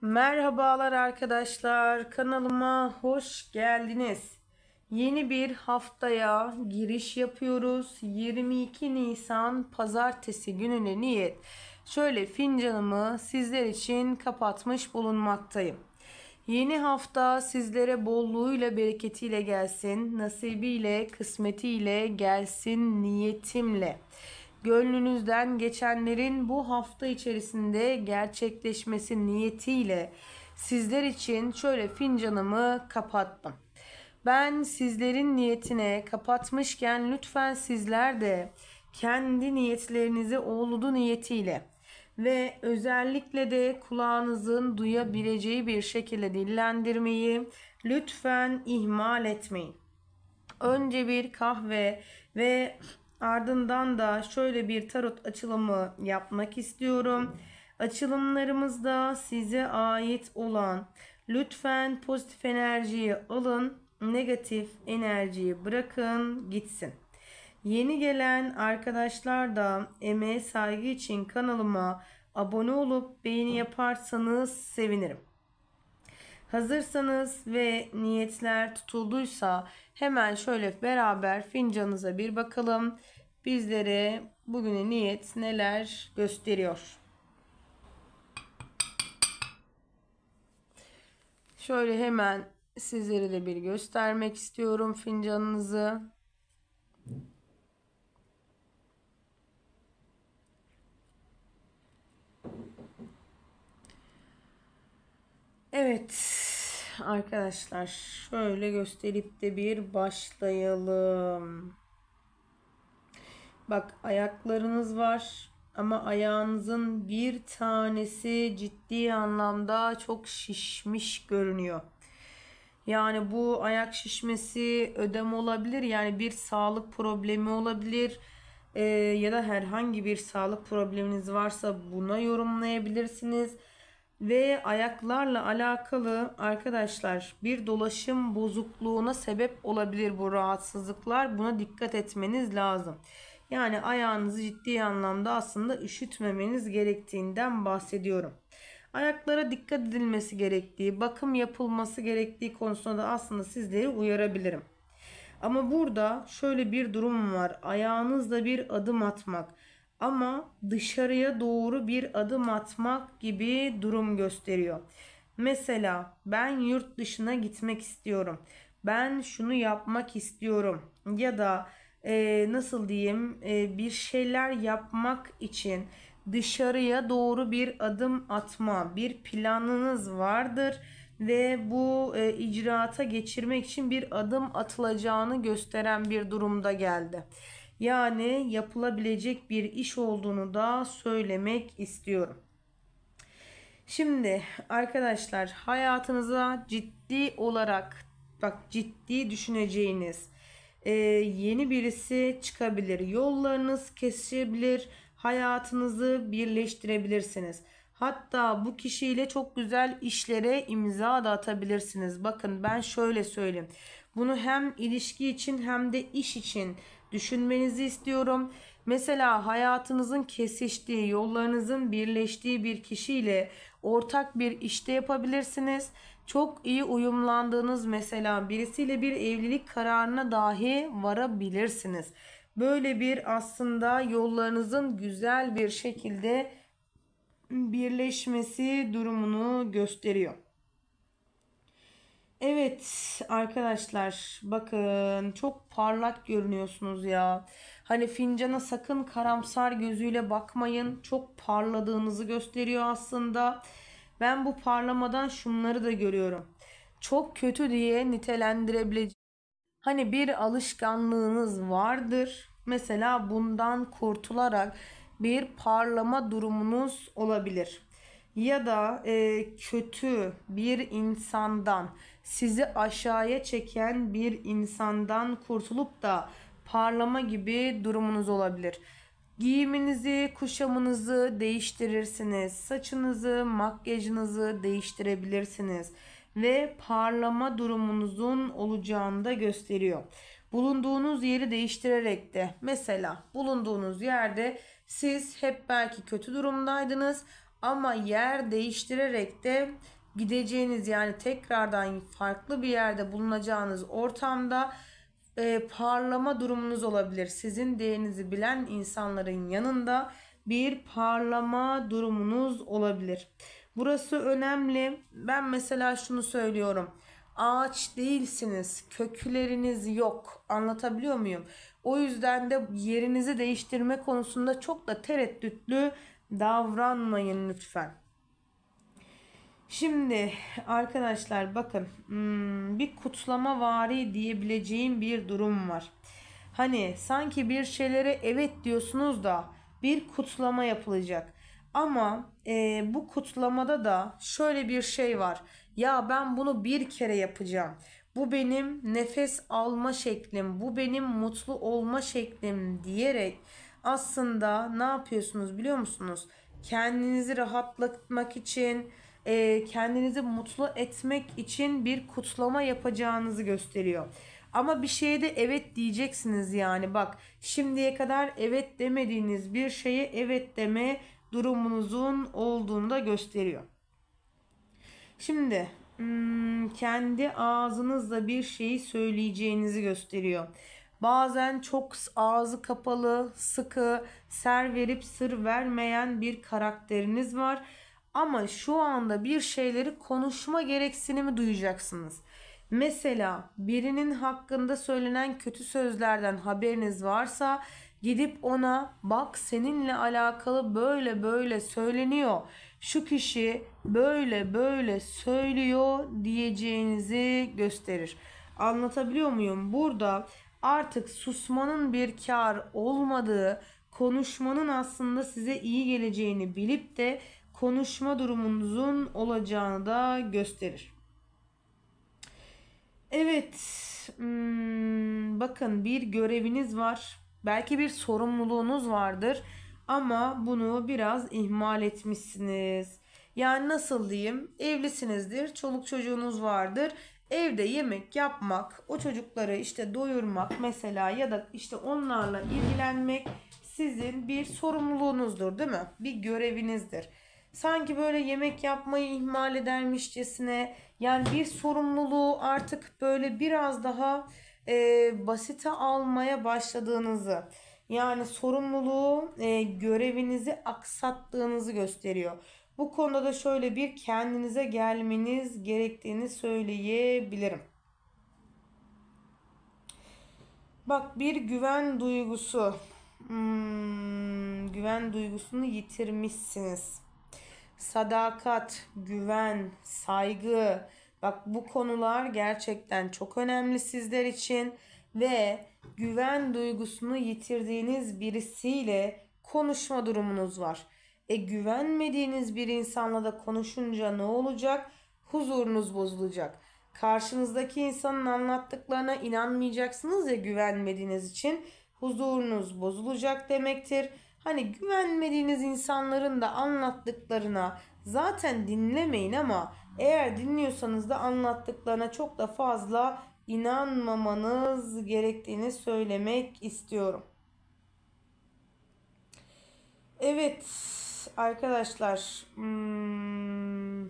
Merhabalar arkadaşlar. Kanalıma hoş geldiniz. Yeni bir haftaya giriş yapıyoruz. 22 Nisan pazartesi gününe niyet. Şöyle fincanımı sizler için kapatmış bulunmaktayım. Yeni hafta sizlere bolluğuyla bereketiyle gelsin, nasibiyle, kısmetiyle gelsin niyetimle gönlünüzden geçenlerin bu hafta içerisinde gerçekleşmesi niyetiyle sizler için şöyle fincanımı kapattım. Ben sizlerin niyetine kapatmışken lütfen sizler de kendi niyetlerinizi oğludu niyetiyle ve özellikle de kulağınızın duyabileceği bir şekilde dillendirmeyi lütfen ihmal etmeyin. Önce bir kahve ve Ardından da şöyle bir tarot açılımı yapmak istiyorum. Açılımlarımızda size ait olan lütfen pozitif enerjiyi alın, negatif enerjiyi bırakın, gitsin. Yeni gelen arkadaşlar da emeğe saygı için kanalıma abone olup beğeni yaparsanız sevinirim. Hazırsanız ve niyetler tutulduysa hemen şöyle beraber fincanınıza bir bakalım. Bizlere bugüne niyet neler gösteriyor? Şöyle hemen sizlere de bir göstermek istiyorum fincanınızı. Evet arkadaşlar şöyle gösterip de bir başlayalım. Bak ayaklarınız var ama ayağınızın bir tanesi ciddi anlamda çok şişmiş görünüyor. Yani bu ayak şişmesi ödem olabilir. Yani bir sağlık problemi olabilir. Ee, ya da herhangi bir sağlık probleminiz varsa buna yorumlayabilirsiniz ve ayaklarla alakalı arkadaşlar bir dolaşım bozukluğuna sebep olabilir bu rahatsızlıklar. Buna dikkat etmeniz lazım. Yani ayağınızı ciddi anlamda aslında üşütmemeniz gerektiğinden bahsediyorum. Ayaklara dikkat edilmesi gerektiği, bakım yapılması gerektiği konusunda da aslında sizleri uyarabilirim. Ama burada şöyle bir durum var. Ayağınızla bir adım atmak ama dışarıya doğru bir adım atmak gibi durum gösteriyor. Mesela ben yurt dışına gitmek istiyorum. Ben şunu yapmak istiyorum ya da e, nasıl diyeyim e, bir şeyler yapmak için dışarıya doğru bir adım atma, bir planınız vardır ve bu e, icraata geçirmek için bir adım atılacağını gösteren bir durumda geldi. Yani yapılabilecek bir iş olduğunu da söylemek istiyorum. Şimdi arkadaşlar hayatınıza ciddi olarak bak ciddi düşüneceğiniz e, yeni birisi çıkabilir. Yollarınız kesişebilir. Hayatınızı birleştirebilirsiniz. Hatta bu kişiyle çok güzel işlere imza da atabilirsiniz. Bakın ben şöyle söyleyeyim. Bunu hem ilişki için hem de iş için düşünmenizi istiyorum. Mesela hayatınızın kesiştiği, yollarınızın birleştiği bir kişiyle ortak bir işte yapabilirsiniz. Çok iyi uyumlandığınız mesela birisiyle bir evlilik kararına dahi varabilirsiniz. Böyle bir aslında yollarınızın güzel bir şekilde birleşmesi durumunu gösteriyor. Evet arkadaşlar bakın çok parlak görünüyorsunuz ya. Hani fincana sakın karamsar gözüyle bakmayın. Çok parladığınızı gösteriyor aslında. Ben bu parlamadan şunları da görüyorum. Çok kötü diye nitelendirebileceğim. Hani bir alışkanlığınız vardır. Mesela bundan kurtularak bir parlama durumunuz olabilir. Ya da e, kötü bir insandan sizi aşağıya çeken bir insandan kurtulup da parlama gibi durumunuz olabilir. Giyiminizi, kuşamınızı değiştirirsiniz. Saçınızı, makyajınızı değiştirebilirsiniz ve parlama durumunuzun olacağını da gösteriyor. Bulunduğunuz yeri değiştirerek de mesela bulunduğunuz yerde siz hep belki kötü durumdaydınız ama yer değiştirerek de gideceğiniz yani tekrardan farklı bir yerde bulunacağınız ortamda e, parlama durumunuz olabilir. Sizin değerinizi bilen insanların yanında bir parlama durumunuz olabilir. Burası önemli. Ben mesela şunu söylüyorum. Ağaç değilsiniz. Kökleriniz yok. Anlatabiliyor muyum? O yüzden de yerinizi değiştirme konusunda çok da tereddütlü davranmayın lütfen. Şimdi arkadaşlar bakın hmm, bir kutlama vari diyebileceğim bir durum var. Hani sanki bir şeylere evet diyorsunuz da bir kutlama yapılacak. Ama e, bu kutlamada da şöyle bir şey var. Ya ben bunu bir kere yapacağım. Bu benim nefes alma şeklim, bu benim mutlu olma şeklim diyerek aslında ne yapıyorsunuz biliyor musunuz? Kendinizi rahatlatmak için, e, kendinizi mutlu etmek için bir kutlama yapacağınızı gösteriyor. Ama bir şeye de evet diyeceksiniz yani bak şimdiye kadar evet demediğiniz bir şeye evet deme durumunuzun olduğunu da gösteriyor. Şimdi hmm, kendi ağzınızla bir şeyi söyleyeceğinizi gösteriyor. Bazen çok ağzı kapalı, sıkı, ser verip sır vermeyen bir karakteriniz var ama şu anda bir şeyleri konuşma gereksinimi duyacaksınız. Mesela birinin hakkında söylenen kötü sözlerden haberiniz varsa gidip ona bak seninle alakalı böyle böyle söyleniyor. Şu kişi böyle böyle söylüyor diyeceğinizi gösterir. Anlatabiliyor muyum? Burada artık susmanın bir kar olmadığı, konuşmanın aslında size iyi geleceğini bilip de konuşma durumunuzun olacağını da gösterir. Evet, hmm, bakın bir göreviniz var. Belki bir sorumluluğunuz vardır ama bunu biraz ihmal etmişsiniz. Yani nasıl diyeyim? Evlisinizdir, çoluk çocuğunuz vardır. Evde yemek yapmak, o çocukları işte doyurmak mesela ya da işte onlarla ilgilenmek sizin bir sorumluluğunuzdur, değil mi? Bir görevinizdir sanki böyle yemek yapmayı ihmal edermişçesine yani bir sorumluluğu artık böyle biraz daha e, basite almaya başladığınızı yani sorumluluğu e, görevinizi aksattığınızı gösteriyor. Bu konuda da şöyle bir kendinize gelmeniz gerektiğini söyleyebilirim. Bak bir güven duygusu. Hmm, güven duygusunu yitirmişsiniz sadakat, güven, saygı. Bak bu konular gerçekten çok önemli sizler için ve güven duygusunu yitirdiğiniz birisiyle konuşma durumunuz var. E güvenmediğiniz bir insanla da konuşunca ne olacak? Huzurunuz bozulacak. Karşınızdaki insanın anlattıklarına inanmayacaksınız ya güvenmediğiniz için huzurunuz bozulacak demektir Hani güvenmediğiniz insanların da anlattıklarına zaten dinlemeyin ama eğer dinliyorsanız da anlattıklarına çok da fazla inanmamanız gerektiğini söylemek istiyorum. Evet arkadaşlar hmm,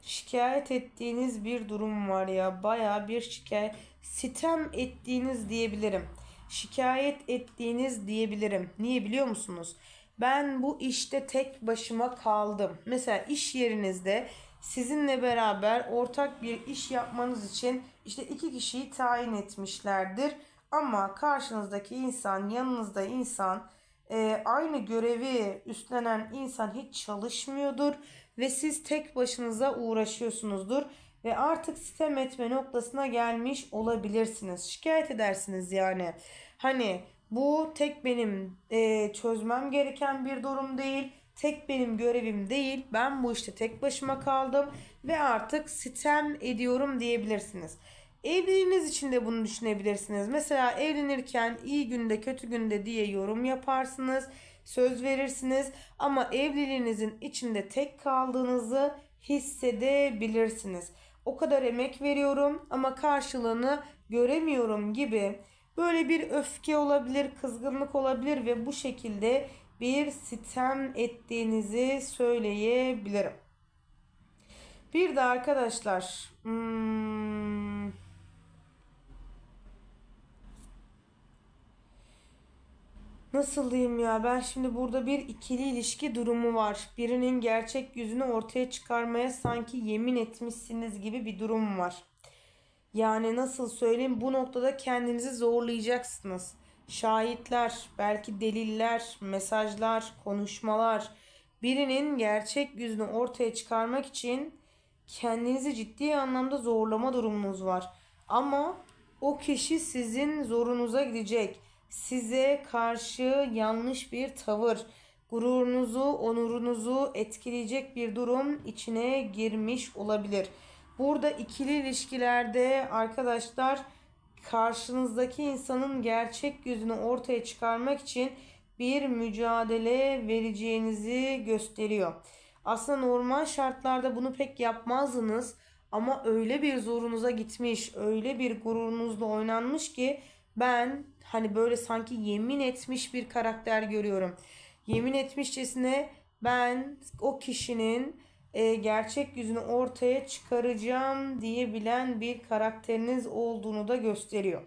şikayet ettiğiniz bir durum var ya baya bir şikayet sitem ettiğiniz diyebilirim şikayet ettiğiniz diyebilirim. Niye biliyor musunuz? Ben bu işte tek başıma kaldım. Mesela iş yerinizde sizinle beraber ortak bir iş yapmanız için işte iki kişiyi tayin etmişlerdir. Ama karşınızdaki insan, yanınızda insan, e, aynı görevi üstlenen insan hiç çalışmıyordur ve siz tek başınıza uğraşıyorsunuzdur ve artık sitem etme noktasına gelmiş olabilirsiniz. Şikayet edersiniz yani. Hani bu tek benim e, çözmem gereken bir durum değil. Tek benim görevim değil. Ben bu işte tek başıma kaldım ve artık sitem ediyorum diyebilirsiniz. Evliliğiniz için de bunu düşünebilirsiniz. Mesela evlenirken iyi günde kötü günde diye yorum yaparsınız. Söz verirsiniz ama evliliğinizin içinde tek kaldığınızı hissedebilirsiniz o kadar emek veriyorum ama karşılığını göremiyorum gibi böyle bir öfke olabilir, kızgınlık olabilir ve bu şekilde bir sitem ettiğinizi söyleyebilirim. Bir de arkadaşlar hmm, Nasıl diyeyim ya ben şimdi burada bir ikili ilişki durumu var. Birinin gerçek yüzünü ortaya çıkarmaya sanki yemin etmişsiniz gibi bir durum var. Yani nasıl söyleyeyim bu noktada kendinizi zorlayacaksınız. Şahitler, belki deliller, mesajlar, konuşmalar birinin gerçek yüzünü ortaya çıkarmak için kendinizi ciddi anlamda zorlama durumunuz var. Ama o kişi sizin zorunuza gidecek size karşı yanlış bir tavır, gururunuzu, onurunuzu etkileyecek bir durum içine girmiş olabilir. Burada ikili ilişkilerde arkadaşlar karşınızdaki insanın gerçek yüzünü ortaya çıkarmak için bir mücadele vereceğinizi gösteriyor. Aslında normal şartlarda bunu pek yapmazdınız ama öyle bir zorunuza gitmiş, öyle bir gururunuzla oynanmış ki ben Hani böyle sanki yemin etmiş bir karakter görüyorum. Yemin etmişçesine ben o kişinin e, gerçek yüzünü ortaya çıkaracağım diyebilen bir karakteriniz olduğunu da gösteriyor.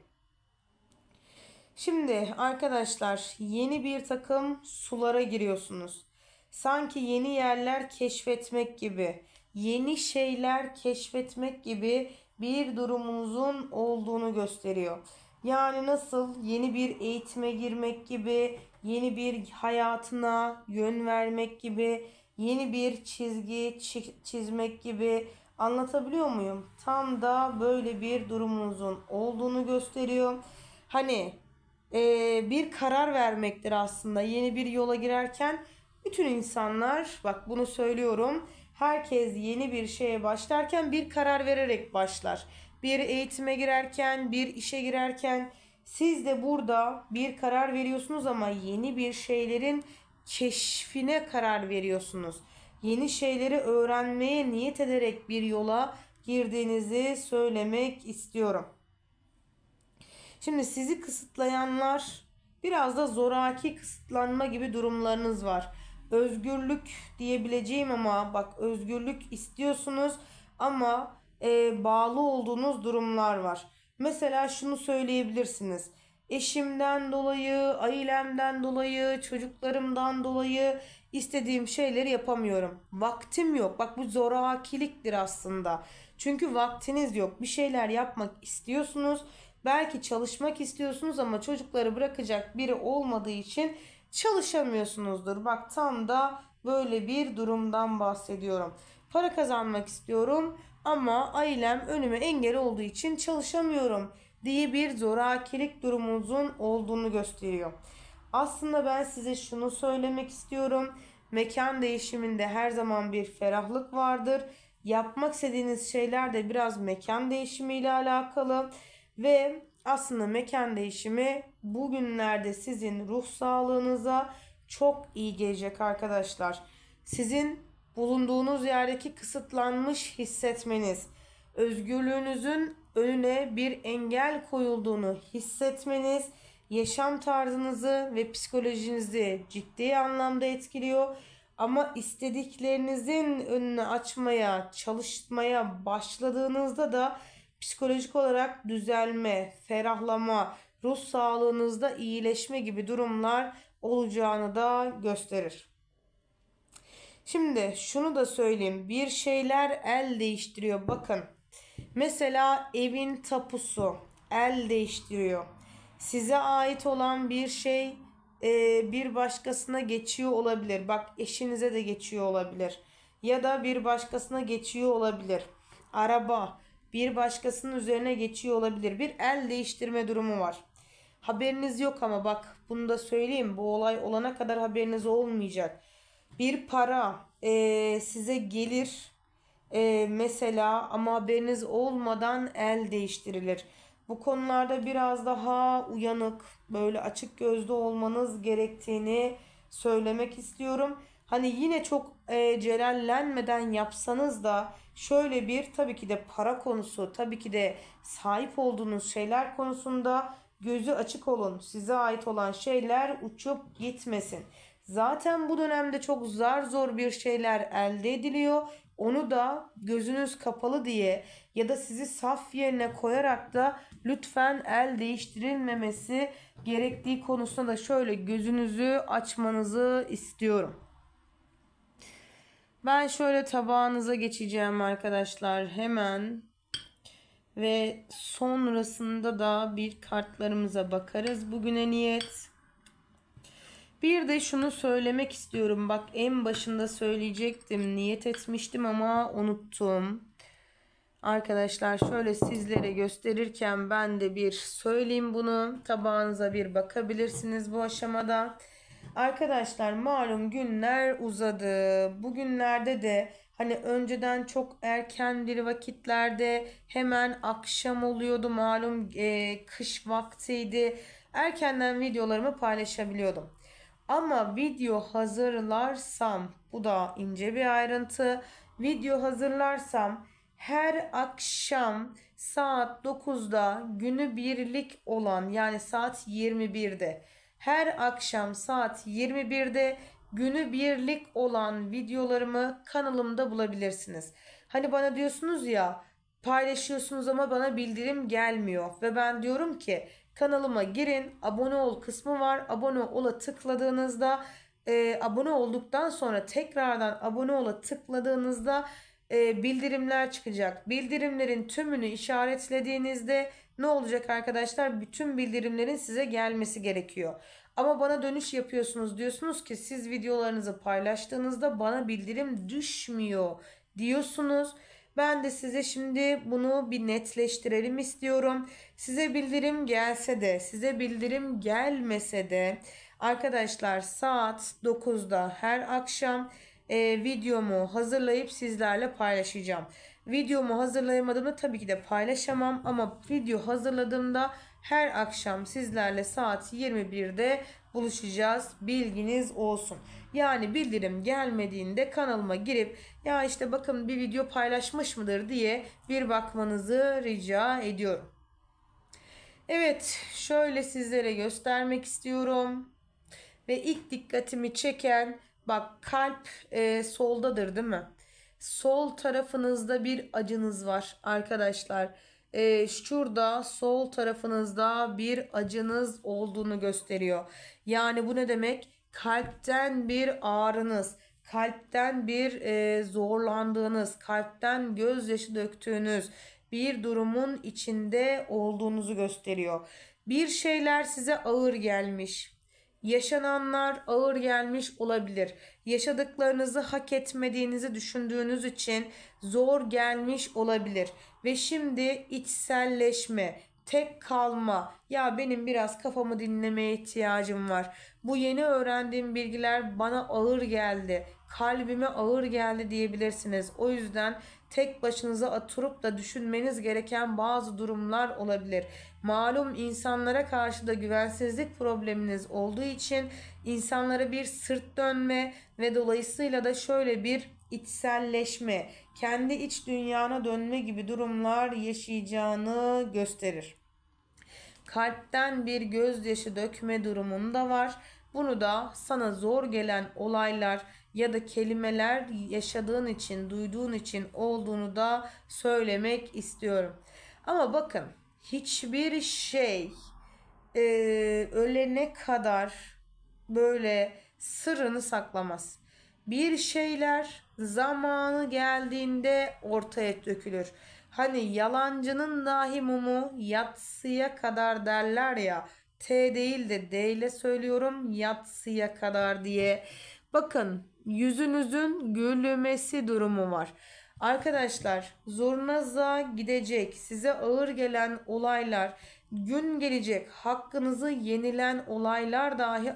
Şimdi arkadaşlar yeni bir takım sulara giriyorsunuz. Sanki yeni yerler keşfetmek gibi, yeni şeyler keşfetmek gibi bir durumunuzun olduğunu gösteriyor. Yani nasıl yeni bir eğitime girmek gibi, yeni bir hayatına yön vermek gibi, yeni bir çizgi çizmek gibi anlatabiliyor muyum? Tam da böyle bir durumunuzun olduğunu gösteriyor. Hani e, bir karar vermektir aslında yeni bir yola girerken bütün insanlar bak bunu söylüyorum herkes yeni bir şeye başlarken bir karar vererek başlar bir eğitime girerken, bir işe girerken siz de burada bir karar veriyorsunuz ama yeni bir şeylerin keşfine karar veriyorsunuz. Yeni şeyleri öğrenmeye niyet ederek bir yola girdiğinizi söylemek istiyorum. Şimdi sizi kısıtlayanlar biraz da zoraki kısıtlanma gibi durumlarınız var. Özgürlük diyebileceğim ama bak özgürlük istiyorsunuz ama e, bağlı olduğunuz durumlar var. Mesela şunu söyleyebilirsiniz. Eşimden dolayı, ailemden dolayı, çocuklarımdan dolayı istediğim şeyleri yapamıyorum. Vaktim yok. Bak bu zorakiliktir aslında. Çünkü vaktiniz yok. Bir şeyler yapmak istiyorsunuz. Belki çalışmak istiyorsunuz ama çocukları bırakacak biri olmadığı için çalışamıyorsunuzdur. Bak tam da böyle bir durumdan bahsediyorum. Para kazanmak istiyorum ama ailem önüme engel olduğu için çalışamıyorum diye bir zorakilik durumunuzun olduğunu gösteriyor. Aslında ben size şunu söylemek istiyorum. Mekan değişiminde her zaman bir ferahlık vardır. Yapmak istediğiniz şeyler de biraz mekan değişimi ile alakalı ve aslında mekan değişimi bugünlerde sizin ruh sağlığınıza çok iyi gelecek arkadaşlar. Sizin bulunduğunuz yerdeki kısıtlanmış hissetmeniz, özgürlüğünüzün önüne bir engel koyulduğunu hissetmeniz, yaşam tarzınızı ve psikolojinizi ciddi anlamda etkiliyor. Ama istediklerinizin önünü açmaya, çalışmaya başladığınızda da psikolojik olarak düzelme, ferahlama, ruh sağlığınızda iyileşme gibi durumlar olacağını da gösterir. Şimdi şunu da söyleyeyim. Bir şeyler el değiştiriyor. Bakın. Mesela evin tapusu el değiştiriyor. Size ait olan bir şey e, bir başkasına geçiyor olabilir. Bak eşinize de geçiyor olabilir. Ya da bir başkasına geçiyor olabilir. Araba bir başkasının üzerine geçiyor olabilir. Bir el değiştirme durumu var. Haberiniz yok ama bak bunu da söyleyeyim. Bu olay olana kadar haberiniz olmayacak bir para e, size gelir e, mesela ama haberiniz olmadan el değiştirilir. Bu konularda biraz daha uyanık böyle açık gözlü olmanız gerektiğini söylemek istiyorum. Hani yine çok e, celallenmeden yapsanız da şöyle bir tabii ki de para konusu, tabii ki de sahip olduğunuz şeyler konusunda gözü açık olun. Size ait olan şeyler uçup gitmesin. Zaten bu dönemde çok zar zor bir şeyler elde ediliyor. Onu da gözünüz kapalı diye ya da sizi saf yerine koyarak da lütfen el değiştirilmemesi gerektiği konusunda da şöyle gözünüzü açmanızı istiyorum. Ben şöyle tabağınıza geçeceğim arkadaşlar hemen. Ve sonrasında da bir kartlarımıza bakarız. Bugüne niyet. Bir de şunu söylemek istiyorum. Bak en başında söyleyecektim. Niyet etmiştim ama unuttum. Arkadaşlar şöyle sizlere gösterirken ben de bir söyleyeyim bunu. Tabağınıza bir bakabilirsiniz bu aşamada. Arkadaşlar malum günler uzadı. Bugünlerde de hani önceden çok erken bir vakitlerde hemen akşam oluyordu. Malum e, kış vaktiydi. Erkenden videolarımı paylaşabiliyordum. Ama video hazırlarsam bu da ince bir ayrıntı. Video hazırlarsam her akşam saat 9'da günü birlik olan yani saat 21'de her akşam saat 21'de günü birlik olan videolarımı kanalımda bulabilirsiniz. Hani bana diyorsunuz ya paylaşıyorsunuz ama bana bildirim gelmiyor ve ben diyorum ki Kanalıma girin. Abone ol kısmı var. Abone ola tıkladığınızda e, abone olduktan sonra tekrardan abone ola tıkladığınızda e, bildirimler çıkacak. Bildirimlerin tümünü işaretlediğinizde ne olacak arkadaşlar? Bütün bildirimlerin size gelmesi gerekiyor. Ama bana dönüş yapıyorsunuz diyorsunuz ki siz videolarınızı paylaştığınızda bana bildirim düşmüyor diyorsunuz. Ben de size şimdi bunu bir netleştirelim istiyorum. Size bildirim gelse de, size bildirim gelmese de arkadaşlar saat 9'da her akşam e, videomu hazırlayıp sizlerle paylaşacağım. Videomu hazırlayamadığımda tabii ki de paylaşamam ama video hazırladığımda her akşam sizlerle saat 21'de buluşacağız. Bilginiz olsun. Yani bildirim gelmediğinde kanalıma girip ya işte bakın bir video paylaşmış mıdır diye bir bakmanızı rica ediyorum. Evet şöyle sizlere göstermek istiyorum. Ve ilk dikkatimi çeken bak kalp e, soldadır değil mi? Sol tarafınızda bir acınız var arkadaşlar. E, şurada sol tarafınızda bir acınız olduğunu gösteriyor. Yani bu ne demek? kalpten bir ağrınız, kalpten bir e, zorlandığınız, kalpten gözyaşı döktüğünüz bir durumun içinde olduğunuzu gösteriyor. Bir şeyler size ağır gelmiş. Yaşananlar ağır gelmiş olabilir. Yaşadıklarınızı hak etmediğinizi düşündüğünüz için zor gelmiş olabilir. Ve şimdi içselleşme, tek kalma, ya benim biraz kafamı dinlemeye ihtiyacım var bu yeni öğrendiğim bilgiler bana ağır geldi, kalbime ağır geldi diyebilirsiniz. O yüzden tek başınıza oturup da düşünmeniz gereken bazı durumlar olabilir. Malum insanlara karşı da güvensizlik probleminiz olduğu için insanlara bir sırt dönme ve dolayısıyla da şöyle bir içselleşme, kendi iç dünyana dönme gibi durumlar yaşayacağını gösterir. Kalpten bir gözyaşı dökme durumunda var. Bunu da sana zor gelen olaylar ya da kelimeler yaşadığın için, duyduğun için olduğunu da söylemek istiyorum. Ama bakın hiçbir şey e, ölene kadar böyle sırrını saklamaz. Bir şeyler zamanı geldiğinde ortaya dökülür. Hani yalancının dahi mumu yatsıya kadar derler ya T değil de D ile söylüyorum. Yatsıya kadar diye. Bakın yüzünüzün gülmesi durumu var. Arkadaşlar zorunuza gidecek, size ağır gelen olaylar, gün gelecek, hakkınızı yenilen olaylar dahi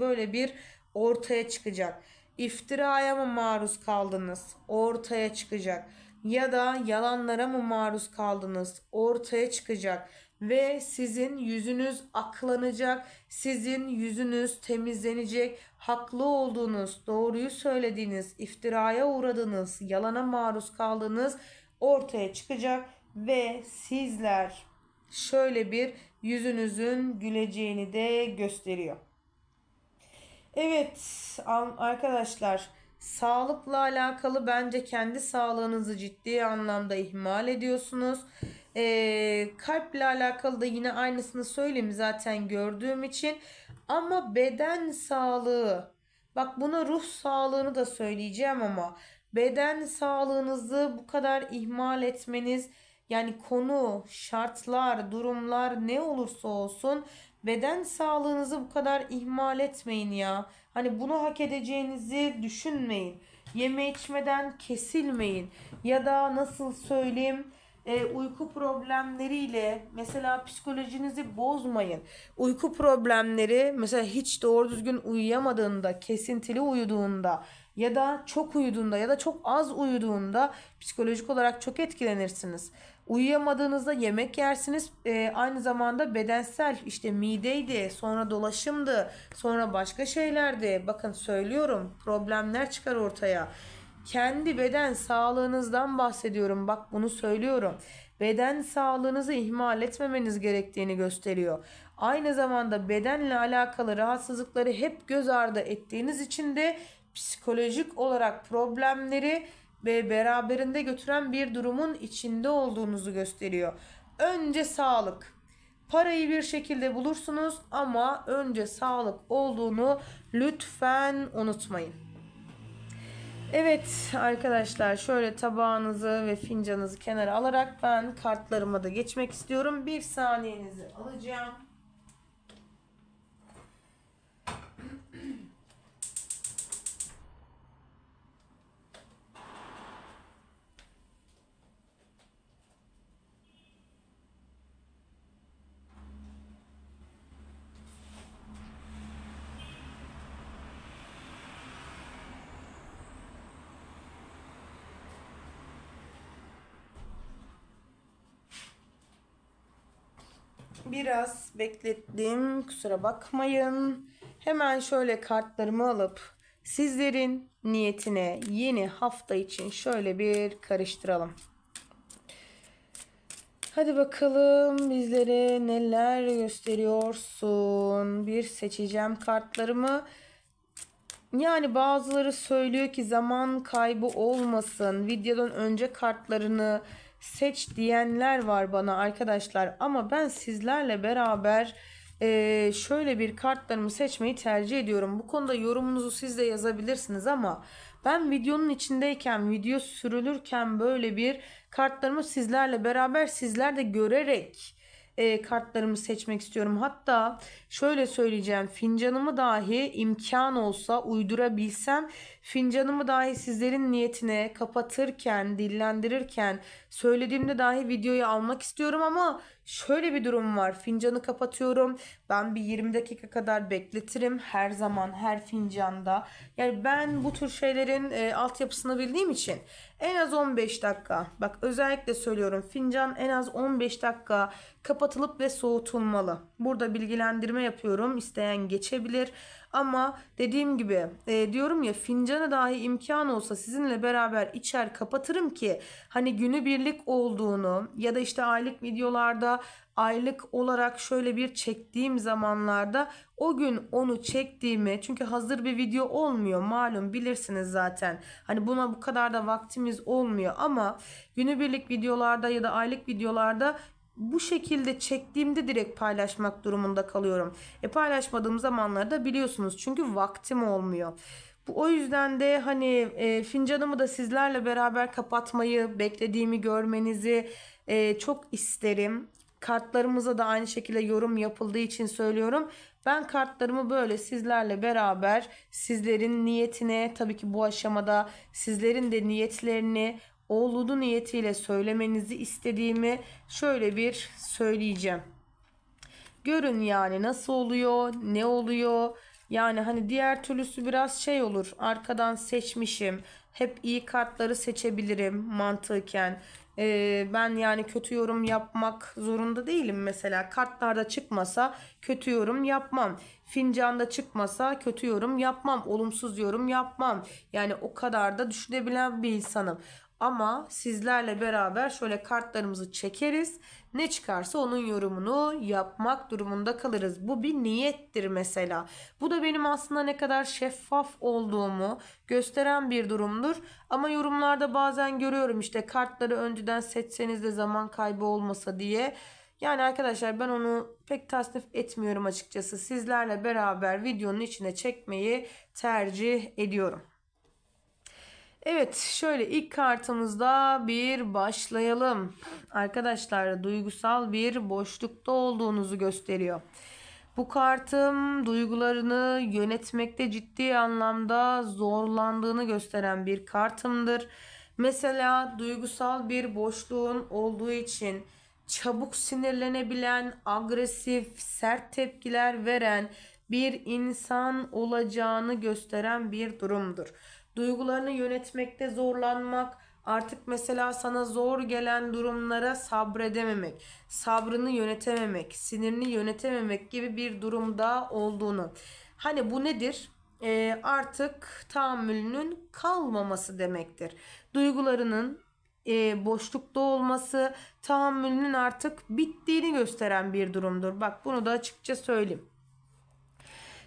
böyle bir ortaya çıkacak. İftiraya mı maruz kaldınız? Ortaya çıkacak ya da yalanlara mı maruz kaldınız? Ortaya çıkacak ve sizin yüzünüz aklanacak, sizin yüzünüz temizlenecek, haklı olduğunuz, doğruyu söylediğiniz, iftiraya uğradınız, yalana maruz kaldınız ortaya çıkacak ve sizler şöyle bir yüzünüzün güleceğini de gösteriyor. Evet arkadaşlar Sağlıkla alakalı bence kendi sağlığınızı ciddi anlamda ihmal ediyorsunuz. Ee, kalple alakalı da yine aynısını söyleyeyim zaten gördüğüm için. Ama beden sağlığı. Bak buna ruh sağlığını da söyleyeceğim ama beden sağlığınızı bu kadar ihmal etmeniz yani konu, şartlar, durumlar ne olursa olsun beden sağlığınızı bu kadar ihmal etmeyin ya. Hani bunu hak edeceğinizi düşünmeyin. Yeme içmeden kesilmeyin. Ya da nasıl söyleyeyim e, uyku problemleriyle mesela psikolojinizi bozmayın. Uyku problemleri mesela hiç doğru düzgün uyuyamadığında, kesintili uyuduğunda ya da çok uyuduğunda ya da çok az uyuduğunda psikolojik olarak çok etkilenirsiniz. Uyuyamadığınızda yemek yersiniz. E, aynı zamanda bedensel işte mideydi, sonra dolaşımdı, sonra başka şeylerdi. Bakın söylüyorum problemler çıkar ortaya. Kendi beden sağlığınızdan bahsediyorum. Bak bunu söylüyorum. Beden sağlığınızı ihmal etmemeniz gerektiğini gösteriyor. Aynı zamanda bedenle alakalı rahatsızlıkları hep göz ardı ettiğiniz için de psikolojik olarak problemleri ve beraberinde götüren bir durumun içinde olduğunuzu gösteriyor. Önce sağlık. Parayı bir şekilde bulursunuz ama önce sağlık olduğunu lütfen unutmayın. Evet arkadaşlar şöyle tabağınızı ve fincanınızı kenara alarak ben kartlarıma da geçmek istiyorum. Bir saniyenizi alacağım. Biraz beklettim. Kusura bakmayın. Hemen şöyle kartlarımı alıp sizlerin niyetine yeni hafta için şöyle bir karıştıralım. Hadi bakalım bizlere neler gösteriyorsun. Bir seçeceğim kartlarımı. Yani bazıları söylüyor ki zaman kaybı olmasın. Videodan önce kartlarını seç diyenler var bana arkadaşlar. Ama ben sizlerle beraber e, şöyle bir kartlarımı seçmeyi tercih ediyorum. Bu konuda yorumunuzu siz de yazabilirsiniz ama ben videonun içindeyken, video sürülürken böyle bir kartlarımı sizlerle beraber sizler de görerek e, kartlarımı seçmek istiyorum. Hatta şöyle söyleyeceğim fincanımı dahi imkan olsa uydurabilsem fincanımı dahi sizlerin niyetine kapatırken dillendirirken söylediğimde dahi videoyu almak istiyorum ama Şöyle bir durum var. Fincanı kapatıyorum. Ben bir 20 dakika kadar bekletirim. Her zaman her fincanda. Yani ben bu tür şeylerin e, altyapısını bildiğim için en az 15 dakika. Bak özellikle söylüyorum. Fincan en az 15 dakika kapatılıp ve soğutulmalı. Burada bilgilendirme yapıyorum. İsteyen geçebilir. Ama dediğim gibi e, diyorum ya fincana dahi imkan olsa sizinle beraber içer kapatırım ki hani günü birlik olduğunu ya da işte aylık videolarda aylık olarak şöyle bir çektiğim zamanlarda o gün onu çektiğimi çünkü hazır bir video olmuyor malum bilirsiniz zaten. Hani buna bu kadar da vaktimiz olmuyor ama günübirlik videolarda ya da aylık videolarda bu şekilde çektiğimde direkt paylaşmak durumunda kalıyorum. E paylaşmadığım zamanlarda biliyorsunuz çünkü vaktim olmuyor. Bu o yüzden de hani e, fincanımı da sizlerle beraber kapatmayı, beklediğimi görmenizi e, çok isterim. Kartlarımıza da aynı şekilde yorum yapıldığı için söylüyorum. Ben kartlarımı böyle sizlerle beraber sizlerin niyetine tabii ki bu aşamada sizlerin de niyetlerini oğlunu niyetiyle söylemenizi istediğimi şöyle bir söyleyeceğim. Görün yani nasıl oluyor, ne oluyor. Yani hani diğer türlüsü biraz şey olur. Arkadan seçmişim. Hep iyi kartları seçebilirim mantıken. Ee, ben yani kötü yorum yapmak zorunda değilim mesela. Kartlarda çıkmasa kötü yorum yapmam. Fincanda çıkmasa kötü yorum yapmam. Olumsuz yorum yapmam. Yani o kadar da düşünebilen bir insanım. Ama sizlerle beraber şöyle kartlarımızı çekeriz. Ne çıkarsa onun yorumunu yapmak durumunda kalırız. Bu bir niyettir mesela. Bu da benim aslında ne kadar şeffaf olduğumu gösteren bir durumdur. Ama yorumlarda bazen görüyorum işte kartları önceden seçseniz de zaman kaybı olmasa diye. Yani arkadaşlar ben onu pek tasnif etmiyorum açıkçası. Sizlerle beraber videonun içine çekmeyi tercih ediyorum. Evet şöyle ilk kartımızda bir başlayalım. Arkadaşlar duygusal bir boşlukta olduğunuzu gösteriyor. Bu kartım duygularını yönetmekte ciddi anlamda zorlandığını gösteren bir kartımdır. Mesela duygusal bir boşluğun olduğu için çabuk sinirlenebilen, agresif, sert tepkiler veren bir insan olacağını gösteren bir durumdur. Duygularını yönetmekte zorlanmak, artık mesela sana zor gelen durumlara sabredememek, sabrını yönetememek, sinirini yönetememek gibi bir durumda olduğunu. Hani bu nedir? Ee, artık tahammülünün kalmaması demektir. Duygularının e, boşlukta olması tahammülünün artık bittiğini gösteren bir durumdur. Bak bunu da açıkça söyleyeyim.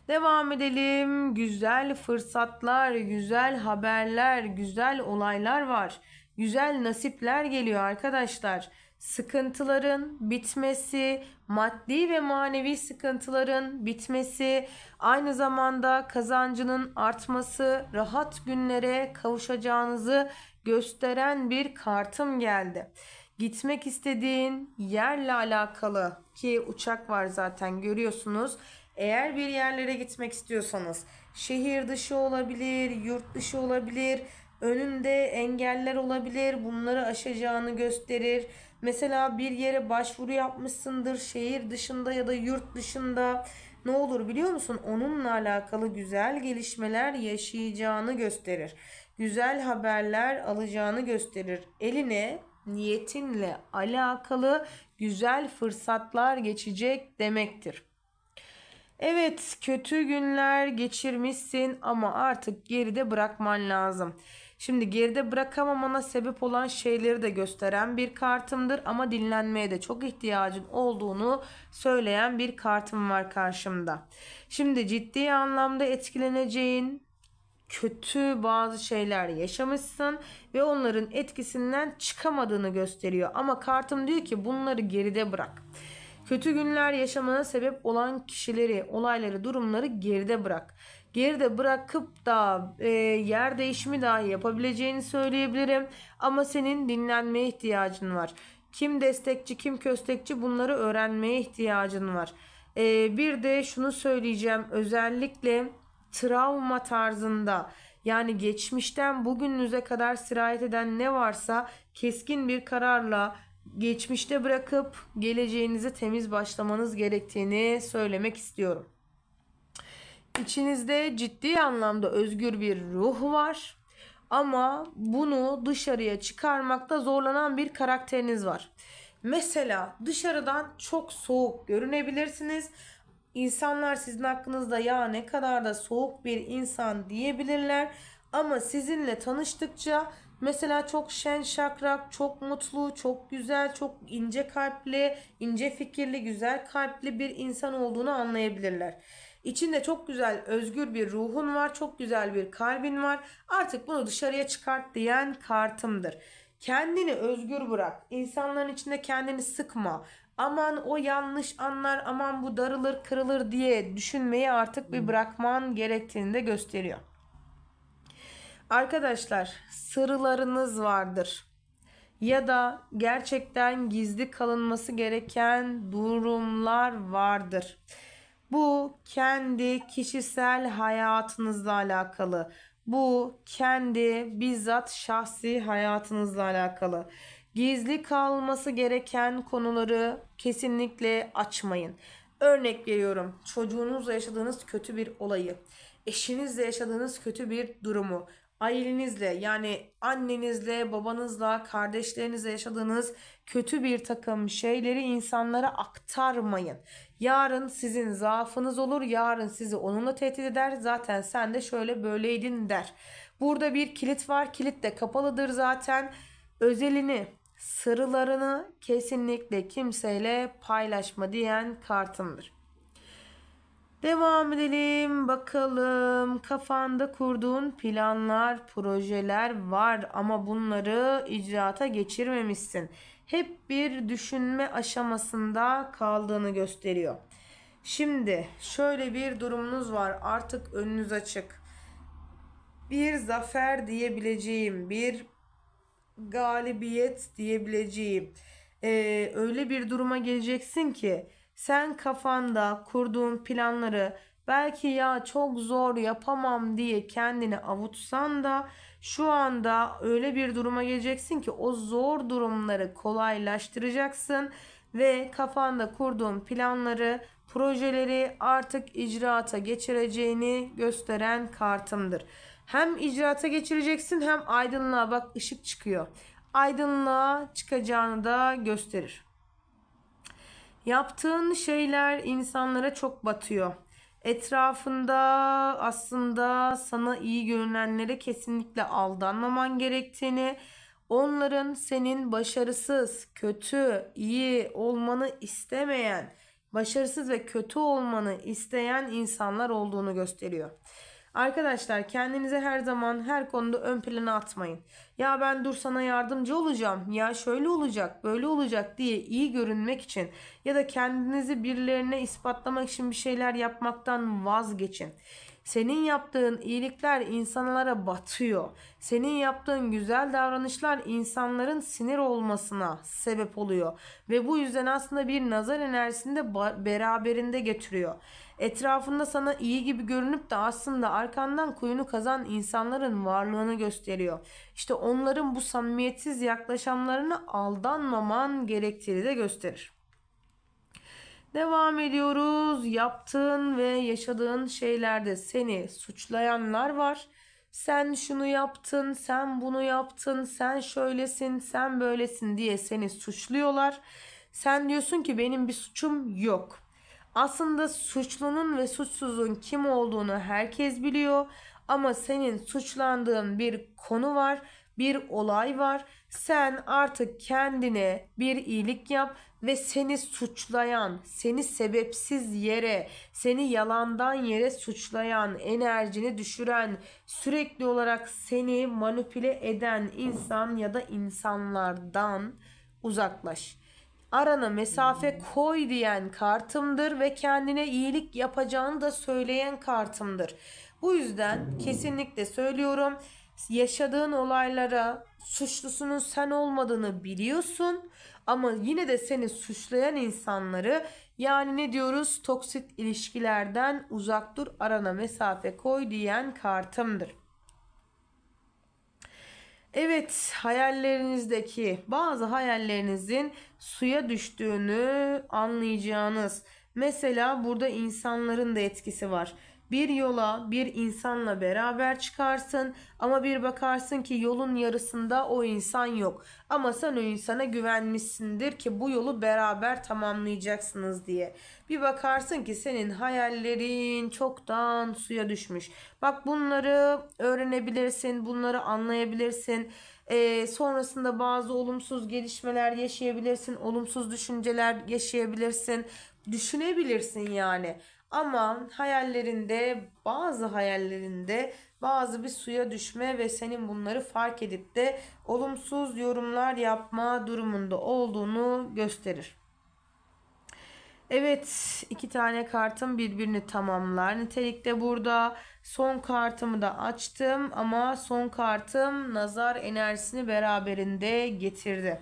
Devam edelim. Güzel fırsatlar, güzel haberler, güzel olaylar var. Güzel nasipler geliyor arkadaşlar. Sıkıntıların bitmesi, maddi ve manevi sıkıntıların bitmesi, aynı zamanda kazancının artması, rahat günlere kavuşacağınızı gösteren bir kartım geldi gitmek istediğin yerle alakalı ki uçak var zaten görüyorsunuz eğer bir yerlere gitmek istiyorsanız şehir dışı olabilir, yurt dışı olabilir, önünde engeller olabilir. Bunları aşacağını gösterir. Mesela bir yere başvuru yapmışsındır şehir dışında ya da yurt dışında. Ne olur biliyor musun? Onunla alakalı güzel gelişmeler yaşayacağını gösterir. Güzel haberler alacağını gösterir. Eline niyetinle alakalı güzel fırsatlar geçecek demektir. Evet kötü günler geçirmişsin ama artık geride bırakman lazım. Şimdi geride bırakamamana sebep olan şeyleri de gösteren bir kartımdır ama dinlenmeye de çok ihtiyacın olduğunu söyleyen bir kartım var karşımda. Şimdi ciddi anlamda etkileneceğin kötü bazı şeyler yaşamışsın ve onların etkisinden çıkamadığını gösteriyor. Ama kartım diyor ki bunları geride bırak. Kötü günler yaşamana sebep olan kişileri, olayları, durumları geride bırak. Geride bırakıp da e, yer değişimi dahi yapabileceğini söyleyebilirim. Ama senin dinlenmeye ihtiyacın var. Kim destekçi, kim köstekçi bunları öğrenmeye ihtiyacın var. E, bir de şunu söyleyeceğim. Özellikle travma tarzında yani geçmişten bugününüze kadar sirayet eden ne varsa keskin bir kararla geçmişte bırakıp geleceğinize temiz başlamanız gerektiğini söylemek istiyorum. İçinizde ciddi anlamda özgür bir ruh var ama bunu dışarıya çıkarmakta zorlanan bir karakteriniz var. Mesela dışarıdan çok soğuk görünebilirsiniz. İnsanlar sizin hakkınızda ya ne kadar da soğuk bir insan diyebilirler ama sizinle tanıştıkça Mesela çok şen şakrak, çok mutlu, çok güzel, çok ince kalpli, ince fikirli, güzel kalpli bir insan olduğunu anlayabilirler. İçinde çok güzel özgür bir ruhun var, çok güzel bir kalbin var. Artık bunu dışarıya çıkart diyen kartımdır. Kendini özgür bırak. İnsanların içinde kendini sıkma. Aman o yanlış anlar, aman bu darılır, kırılır diye düşünmeyi artık bir hmm. bırakman gerektiğini de gösteriyor. Arkadaşlar sırlarınız vardır. Ya da gerçekten gizli kalınması gereken durumlar vardır. Bu kendi kişisel hayatınızla alakalı. Bu kendi bizzat şahsi hayatınızla alakalı. Gizli kalması gereken konuları kesinlikle açmayın. Örnek veriyorum. Çocuğunuzla yaşadığınız kötü bir olayı, eşinizle yaşadığınız kötü bir durumu, ailenizle yani annenizle, babanızla, kardeşlerinizle yaşadığınız kötü bir takım şeyleri insanlara aktarmayın. Yarın sizin zaafınız olur, yarın sizi onunla tehdit eder. Zaten sen de şöyle böyleydin der. Burada bir kilit var. Kilit de kapalıdır zaten. Özelini, sırlarını kesinlikle kimseyle paylaşma diyen kartımdır. Devam edelim bakalım. Kafanda kurduğun planlar, projeler var ama bunları icraata geçirmemişsin. Hep bir düşünme aşamasında kaldığını gösteriyor. Şimdi şöyle bir durumunuz var. Artık önünüz açık. Bir zafer diyebileceğim, bir galibiyet diyebileceğim. Ee, öyle bir duruma geleceksin ki sen kafanda kurduğun planları belki ya çok zor yapamam diye kendini avutsan da şu anda öyle bir duruma geleceksin ki o zor durumları kolaylaştıracaksın ve kafanda kurduğun planları, projeleri artık icraata geçireceğini gösteren kartımdır. Hem icraata geçireceksin hem aydınlığa bak ışık çıkıyor. Aydınlığa çıkacağını da gösterir. Yaptığın şeyler insanlara çok batıyor. Etrafında aslında sana iyi görünenlere kesinlikle aldanmaman gerektiğini, onların senin başarısız, kötü, iyi olmanı istemeyen, başarısız ve kötü olmanı isteyen insanlar olduğunu gösteriyor. Arkadaşlar kendinize her zaman her konuda ön plana atmayın. Ya ben dur sana yardımcı olacağım. Ya şöyle olacak, böyle olacak diye iyi görünmek için ya da kendinizi birilerine ispatlamak için bir şeyler yapmaktan vazgeçin. Senin yaptığın iyilikler insanlara batıyor. Senin yaptığın güzel davranışlar insanların sinir olmasına sebep oluyor ve bu yüzden aslında bir nazar enerjisini de beraberinde getiriyor. Etrafında sana iyi gibi görünüp de aslında arkandan kuyunu kazan insanların varlığını gösteriyor. İşte onların bu samimiyetsiz yaklaşımlarını aldanmaman gerektiğini de gösterir. Devam ediyoruz. Yaptığın ve yaşadığın şeylerde seni suçlayanlar var. Sen şunu yaptın, sen bunu yaptın, sen şöylesin, sen böylesin diye seni suçluyorlar. Sen diyorsun ki benim bir suçum yok. Aslında suçlunun ve suçsuzun kim olduğunu herkes biliyor ama senin suçlandığın bir konu var, bir olay var. Sen artık kendine bir iyilik yap ve seni suçlayan, seni sebepsiz yere, seni yalandan yere suçlayan, enerjini düşüren, sürekli olarak seni manipüle eden insan ya da insanlardan uzaklaş arana mesafe hmm. koy diyen kartımdır ve kendine iyilik yapacağını da söyleyen kartımdır. Bu yüzden kesinlikle söylüyorum yaşadığın olaylara suçlusunun sen olmadığını biliyorsun ama yine de seni suçlayan insanları yani ne diyoruz toksit ilişkilerden uzak dur arana mesafe koy diyen kartımdır. Evet hayallerinizdeki bazı hayallerinizin suya düştüğünü anlayacağınız. Mesela burada insanların da etkisi var bir yola bir insanla beraber çıkarsın ama bir bakarsın ki yolun yarısında o insan yok. Ama sen o insana güvenmişsindir ki bu yolu beraber tamamlayacaksınız diye. Bir bakarsın ki senin hayallerin çoktan suya düşmüş. Bak bunları öğrenebilirsin, bunları anlayabilirsin. Ee, sonrasında bazı olumsuz gelişmeler yaşayabilirsin, olumsuz düşünceler yaşayabilirsin. Düşünebilirsin yani. Ama hayallerinde bazı hayallerinde bazı bir suya düşme ve senin bunları fark edip de olumsuz yorumlar yapma durumunda olduğunu gösterir. Evet iki tane kartım birbirini tamamlar. Nitelikte burada son kartımı da açtım ama son kartım nazar enerjisini beraberinde getirdi.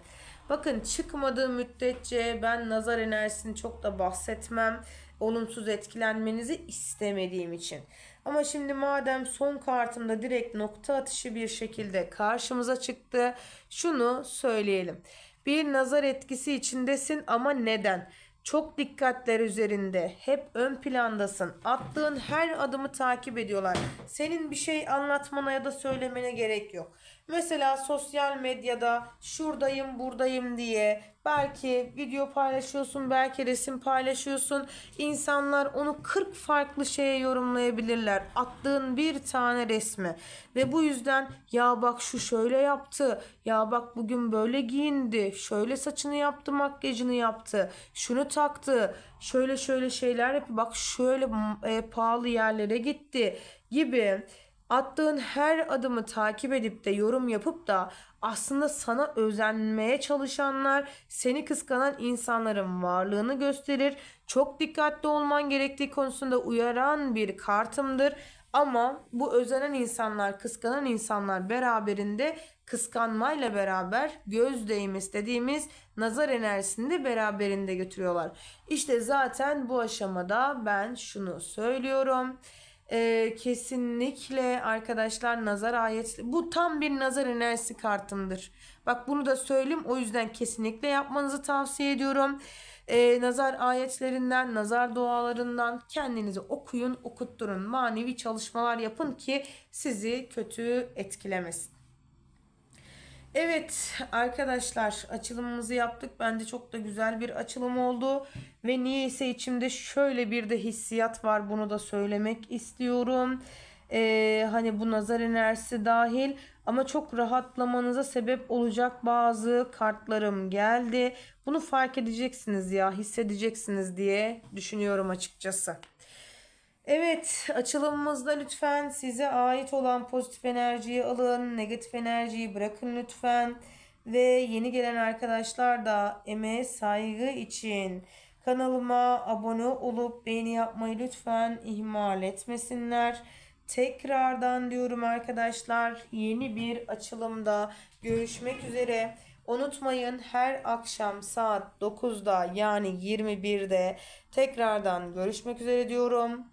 Bakın çıkmadığı müddetçe ben nazar enerjisini çok da bahsetmem olumsuz etkilenmenizi istemediğim için. Ama şimdi madem son kartımda direkt nokta atışı bir şekilde karşımıza çıktı. Şunu söyleyelim. Bir nazar etkisi içindesin ama neden? Çok dikkatler üzerinde. Hep ön plandasın. Attığın her adımı takip ediyorlar. Senin bir şey anlatmana ya da söylemene gerek yok. Mesela sosyal medyada şuradayım buradayım diye belki video paylaşıyorsun belki resim paylaşıyorsun. İnsanlar onu 40 farklı şeye yorumlayabilirler. Attığın bir tane resmi ve bu yüzden ya bak şu şöyle yaptı. Ya bak bugün böyle giyindi. Şöyle saçını yaptı, makyajını yaptı. Şunu taktı. Şöyle şöyle şeyler yapıyor. Bak şöyle e, pahalı yerlere gitti gibi attığın her adımı takip edip de yorum yapıp da aslında sana özenmeye çalışanlar, seni kıskanan insanların varlığını gösterir. Çok dikkatli olman gerektiği konusunda uyaran bir kartımdır. Ama bu özenen insanlar, kıskanan insanlar beraberinde kıskanmayla beraber göz değim istediğimiz nazar enerjisini de beraberinde götürüyorlar. İşte zaten bu aşamada ben şunu söylüyorum e, kesinlikle arkadaşlar nazar ayet bu tam bir nazar enerjisi kartındır Bak bunu da söyleyeyim o yüzden kesinlikle yapmanızı tavsiye ediyorum. E, nazar ayetlerinden, nazar dualarından kendinizi okuyun, okutturun. Manevi çalışmalar yapın ki sizi kötü etkilemesin. Evet arkadaşlar açılımımızı yaptık. bende çok da güzel bir açılım oldu. Ve niyeyse içimde şöyle bir de hissiyat var. Bunu da söylemek istiyorum. Ee, hani bu nazar enerjisi dahil ama çok rahatlamanıza sebep olacak bazı kartlarım geldi. Bunu fark edeceksiniz ya hissedeceksiniz diye düşünüyorum açıkçası. Evet açılımımızda lütfen size ait olan pozitif enerjiyi alın. Negatif enerjiyi bırakın lütfen. Ve yeni gelen arkadaşlar da emeğe saygı için kanalıma abone olup beğeni yapmayı lütfen ihmal etmesinler. Tekrardan diyorum arkadaşlar yeni bir açılımda görüşmek üzere. Unutmayın her akşam saat 9'da yani 21'de tekrardan görüşmek üzere diyorum.